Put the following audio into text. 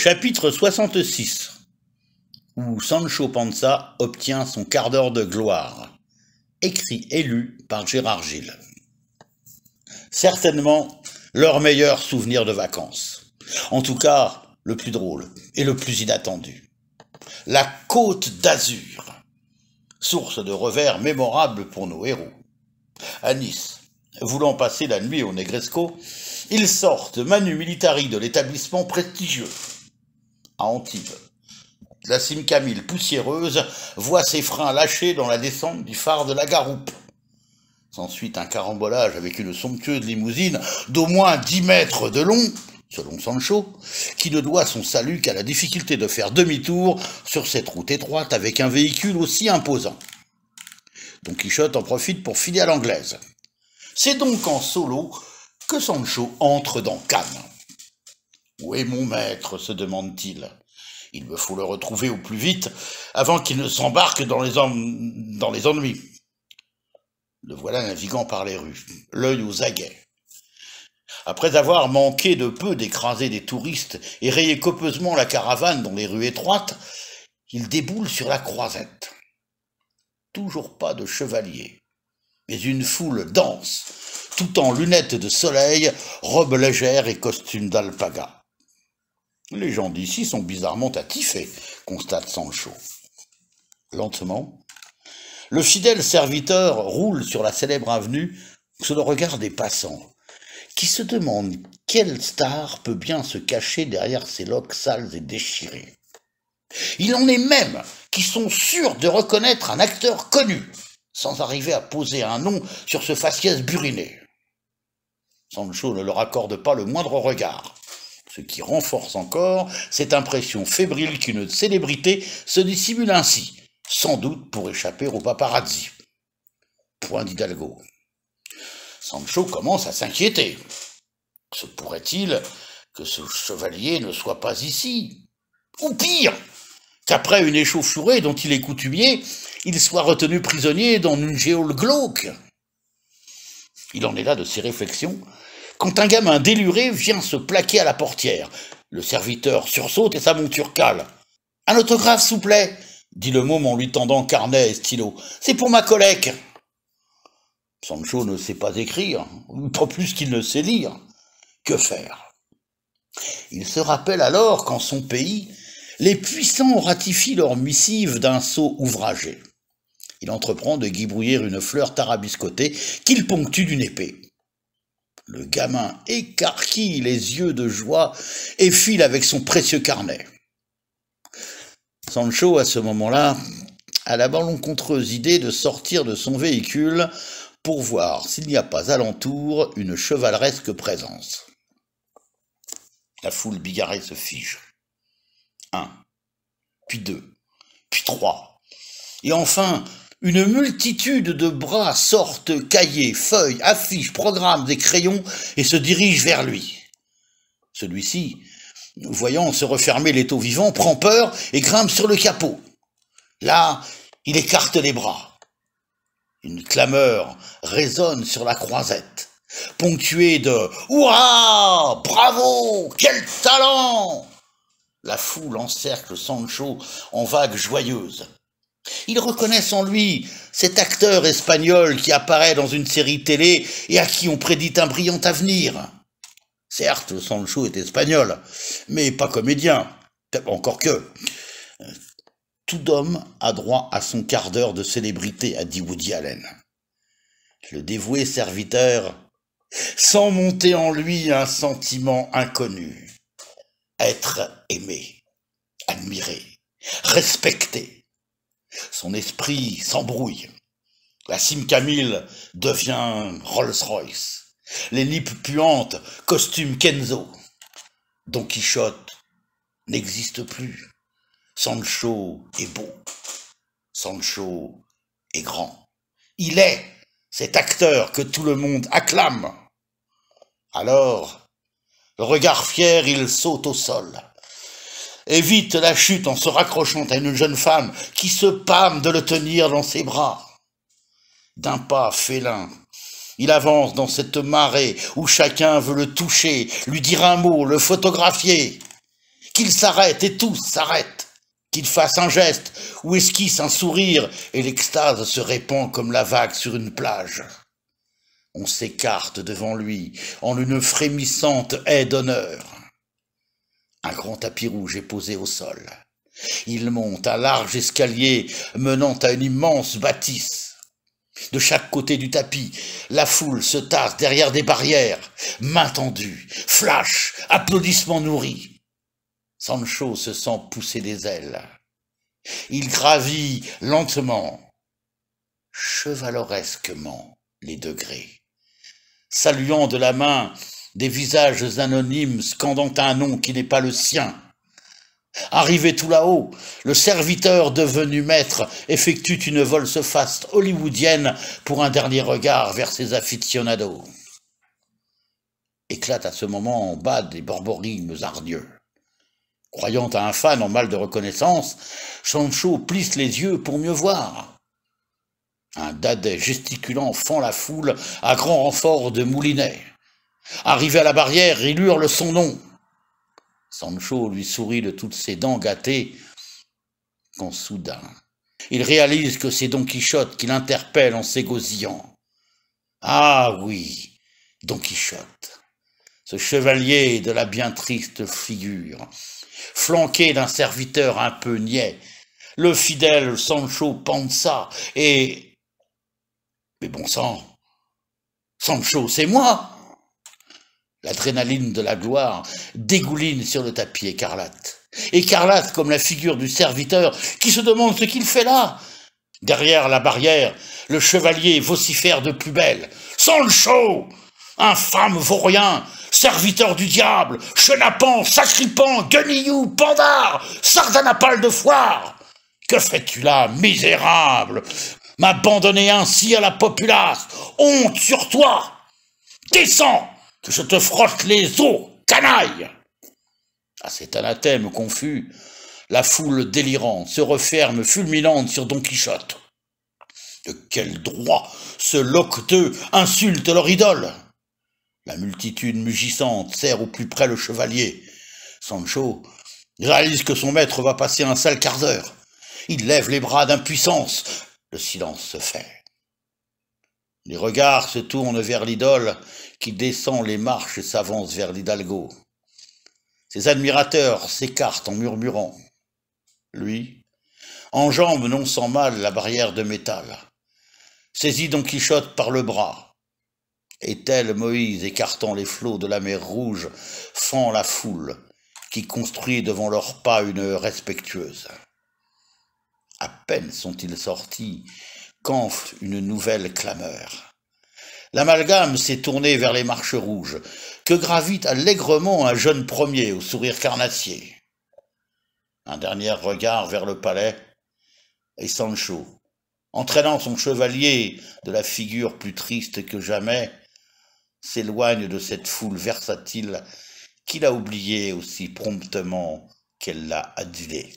Chapitre 66 où Sancho Panza obtient son quart d'heure de gloire. Écrit et lu par Gérard Gilles. Certainement leur meilleur souvenir de vacances. En tout cas, le plus drôle et le plus inattendu. La côte d'Azur, source de revers mémorables pour nos héros. À Nice, voulant passer la nuit au Negresco, ils sortent manu militari de l'établissement prestigieux à Antibes. La cime Camille, poussiéreuse, voit ses freins lâchés dans la descente du phare de la Garoupe. S'ensuit un carambolage avec une somptueuse limousine d'au moins 10 mètres de long, selon Sancho, qui ne doit son salut qu'à la difficulté de faire demi-tour sur cette route étroite avec un véhicule aussi imposant. Don Quichotte en profite pour filer à l'anglaise. C'est donc en solo que Sancho entre dans Cannes. Où est mon maître se demande-t-il. Il me faut le retrouver au plus vite, avant qu'il ne s'embarque dans, les ennuis. Le voilà naviguant par les rues, l'œil aux aguets. Après avoir manqué de peu d'écraser des touristes et rayé copeusement la caravane dans les rues étroites, il déboule sur la croisette. Toujours pas de chevalier, mais une foule dense, tout en lunettes de soleil, robes légères et costumes d'alpaga. Les gens d'ici sont bizarrement attifés, constate Sancho. Lentement, le fidèle serviteur roule sur la célèbre avenue sous le regard des passants, qui se demandent quelle star peut bien se cacher derrière ces loques sales et déchirées. Il en est même qui sont sûrs de reconnaître un acteur connu, sans arriver à poser un nom sur ce faciès buriné. Sancho ne leur accorde pas le moindre regard ce qui renforce encore cette impression fébrile qu'une célébrité se dissimule ainsi, sans doute pour échapper aux paparazzi. Point d'Hidalgo. Sancho commence à s'inquiéter. Se pourrait-il que ce chevalier ne soit pas ici Ou pire, qu'après une échauffourée dont il est coutumier, il soit retenu prisonnier dans une géole glauque. Il en est là de ses réflexions quand un gamin déluré vient se plaquer à la portière. Le serviteur sursaute et sa monture cale. Un autographe, s'il dit le môme en lui tendant carnet et stylo. C'est pour ma collègue. Sancho ne sait pas écrire, pas plus qu'il ne sait lire. Que faire Il se rappelle alors qu'en son pays, les puissants ratifient leur missive d'un sceau ouvragé. Il entreprend de guibrouiller une fleur tarabiscotée qu'il ponctue d'une épée. Le gamin écarquille les yeux de joie et file avec son précieux carnet. Sancho, à ce moment-là, a la malencontreuse idée de sortir de son véhicule pour voir s'il n'y a pas alentour une chevaleresque présence. La foule bigarrée se fige. Un, puis deux, puis trois, et enfin une multitude de bras sortent cahiers, feuilles, affiches, programmes, des crayons et se dirigent vers lui. Celui-ci, voyant se refermer l'étau vivant, prend peur et grimpe sur le capot. Là, il écarte les bras. Une clameur résonne sur la croisette, ponctuée de Ouah Bravo Quel talent La foule encercle Sancho en vagues joyeuses. Ils reconnaissent en lui cet acteur espagnol qui apparaît dans une série télé et à qui on prédit un brillant avenir. Certes, Sancho est espagnol, mais pas comédien. Encore que. Tout homme a droit à son quart d'heure de célébrité, a dit Woody Allen. Le dévoué serviteur sans monter en lui un sentiment inconnu. Être aimé, admiré, respecté. Son esprit s'embrouille. La Sim Camille devient Rolls-Royce. Les nippes puantes, costume Kenzo. Don Quichotte n'existe plus. Sancho est beau. Sancho est grand. Il est cet acteur que tout le monde acclame. Alors, le regard fier, il saute au sol évite la chute en se raccrochant à une jeune femme qui se pâme de le tenir dans ses bras. D'un pas félin, il avance dans cette marée où chacun veut le toucher, lui dire un mot, le photographier. Qu'il s'arrête et tous s'arrêtent. Qu'il fasse un geste ou esquisse un sourire et l'extase se répand comme la vague sur une plage. On s'écarte devant lui en une frémissante haie d'honneur. Un grand tapis rouge est posé au sol. Il monte un large escalier menant à une immense bâtisse. De chaque côté du tapis, la foule se tasse derrière des barrières, mains tendues, flash, applaudissements nourris. Sancho se sent pousser des ailes. Il gravit lentement, chevaleresquement les degrés, saluant de la main des visages anonymes scandant un nom qui n'est pas le sien. Arrivé tout là-haut, le serviteur devenu maître effectue une volse faste hollywoodienne pour un dernier regard vers ses aficionados. Éclate à ce moment en bas des borborigmes hargneux. Croyant à un fan en mal de reconnaissance, Sancho plisse les yeux pour mieux voir. Un dadais gesticulant fend la foule à grand renfort de moulinets. Arrivé à la barrière, il hurle son nom. Sancho lui sourit de toutes ses dents gâtées, quand soudain, il réalise que c'est Don Quichotte qui l'interpelle en s'égosillant. Ah oui, Don Quichotte, ce chevalier de la bien triste figure, flanqué d'un serviteur un peu niais, le fidèle Sancho Panza et... Mais bon sang, Sancho, c'est moi L'adrénaline de la gloire dégouline sur le tapis écarlate. Écarlate comme la figure du serviteur qui se demande ce qu'il fait là. Derrière la barrière, le chevalier vocifère de plus belle. Sans le chaud Infâme vaurien Serviteur du diable Chenapan Sacripant Guenillou Pandard Sardanapale de foire Que fais-tu là, misérable M'abandonner ainsi à la populace Honte sur toi Descends je te frotte les os, canaille À ah, cet anathème confus, la foule délirante se referme fulminante sur Don Quichotte. De quel droit ce loqueteux insulte leur idole La multitude mugissante serre au plus près le chevalier. Sancho réalise que son maître va passer un sale quart d'heure. Il lève les bras d'impuissance. Le silence se fait. Les regards se tournent vers l'idole qui descend les marches et s'avance vers l'hidalgo. Ses admirateurs s'écartent en murmurant. Lui enjambe non sans mal la barrière de métal, saisit Don Quichotte par le bras, et tel Moïse écartant les flots de la mer Rouge fend la foule qui construit devant leurs pas une respectueuse. À peine sont-ils sortis qu'enfle une nouvelle clameur. L'amalgame s'est tourné vers les marches rouges, que gravite allègrement un jeune premier au sourire carnassier. Un dernier regard vers le palais, et Sancho, entraînant son chevalier de la figure plus triste que jamais, s'éloigne de cette foule versatile qu'il a oubliée aussi promptement qu'elle l'a adulée.